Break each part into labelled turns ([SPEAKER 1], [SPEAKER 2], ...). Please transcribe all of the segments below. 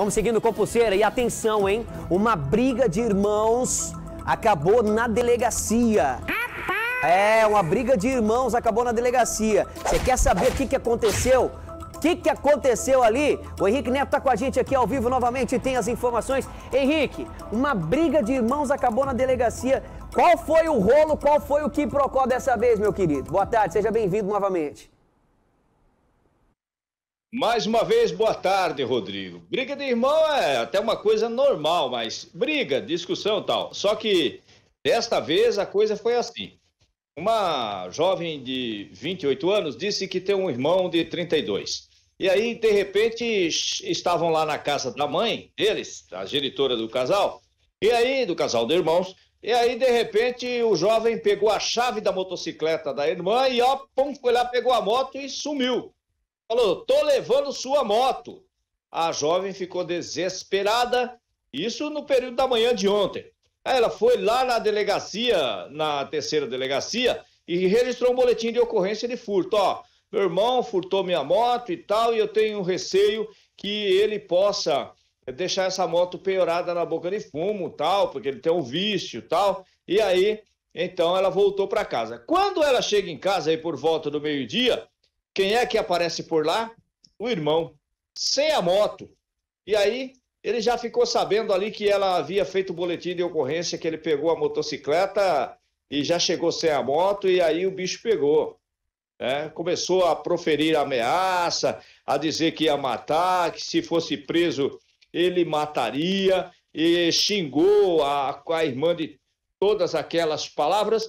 [SPEAKER 1] Vamos seguindo com pulseira e atenção, hein? Uma briga de irmãos acabou na delegacia. É, uma briga de irmãos acabou na delegacia. Você quer saber o que, que aconteceu? O que, que aconteceu ali? O Henrique Neto está com a gente aqui ao vivo novamente e tem as informações. Henrique, uma briga de irmãos acabou na delegacia. Qual foi o rolo, qual foi o que procó dessa vez, meu querido? Boa tarde, seja bem-vindo novamente.
[SPEAKER 2] Mais uma vez, boa tarde, Rodrigo. Briga de irmão é até uma coisa normal, mas briga, discussão tal. Só que desta vez a coisa foi assim. Uma jovem de 28 anos disse que tem um irmão de 32. E aí, de repente, estavam lá na casa da mãe deles, a genitora do casal, e aí, do casal de irmãos, e aí, de repente, o jovem pegou a chave da motocicleta da irmã e, ó, pum, foi lá, pegou a moto e sumiu falou: tô levando sua moto. A jovem ficou desesperada, isso no período da manhã de ontem. Ela foi lá na delegacia, na terceira delegacia, e registrou um boletim de ocorrência de furto. Ó, meu irmão furtou minha moto e tal, e eu tenho receio que ele possa deixar essa moto piorada na boca de fumo, tal, porque ele tem um vício, tal. E aí, então ela voltou para casa. Quando ela chega em casa aí por volta do meio-dia, quem é que aparece por lá? O irmão, sem a moto. E aí ele já ficou sabendo ali que ela havia feito o boletim de ocorrência, que ele pegou a motocicleta e já chegou sem a moto, e aí o bicho pegou. Né? Começou a proferir ameaça, a dizer que ia matar, que se fosse preso ele mataria, e xingou a, a irmã de todas aquelas palavras.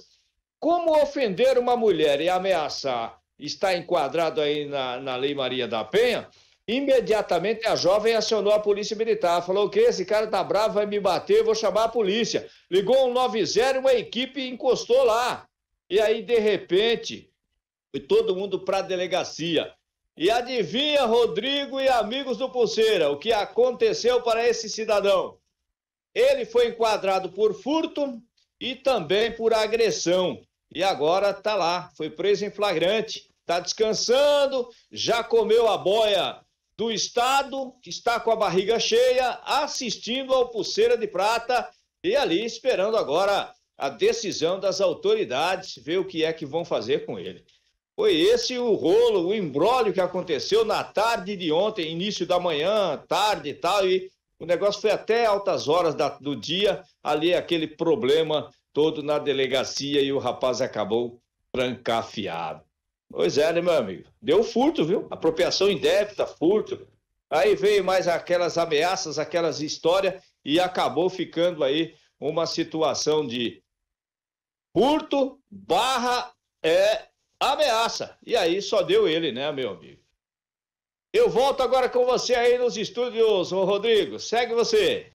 [SPEAKER 2] Como ofender uma mulher e ameaçar está enquadrado aí na, na Lei Maria da Penha, imediatamente a jovem acionou a polícia militar. Falou que esse cara tá bravo, vai me bater, vou chamar a polícia. Ligou um 90, uma equipe encostou lá. E aí, de repente, foi todo mundo para a delegacia. E adivinha, Rodrigo e amigos do Pulseira, o que aconteceu para esse cidadão? Ele foi enquadrado por furto e também por agressão. E agora tá lá, foi preso em flagrante está descansando, já comeu a boia do Estado, que está com a barriga cheia, assistindo ao Pulseira de Prata e ali esperando agora a decisão das autoridades, ver o que é que vão fazer com ele. Foi esse o rolo, o embrólio que aconteceu na tarde de ontem, início da manhã, tarde e tal, e o negócio foi até altas horas da, do dia, ali é aquele problema todo na delegacia e o rapaz acabou trancafiado. Pois é, né, meu amigo? Deu furto, viu? Apropriação indébita, furto. Aí veio mais aquelas ameaças, aquelas histórias, e acabou ficando aí uma situação de furto barra é, ameaça. E aí só deu ele, né, meu amigo? Eu volto agora com você aí nos estúdios, Rodrigo. Segue você.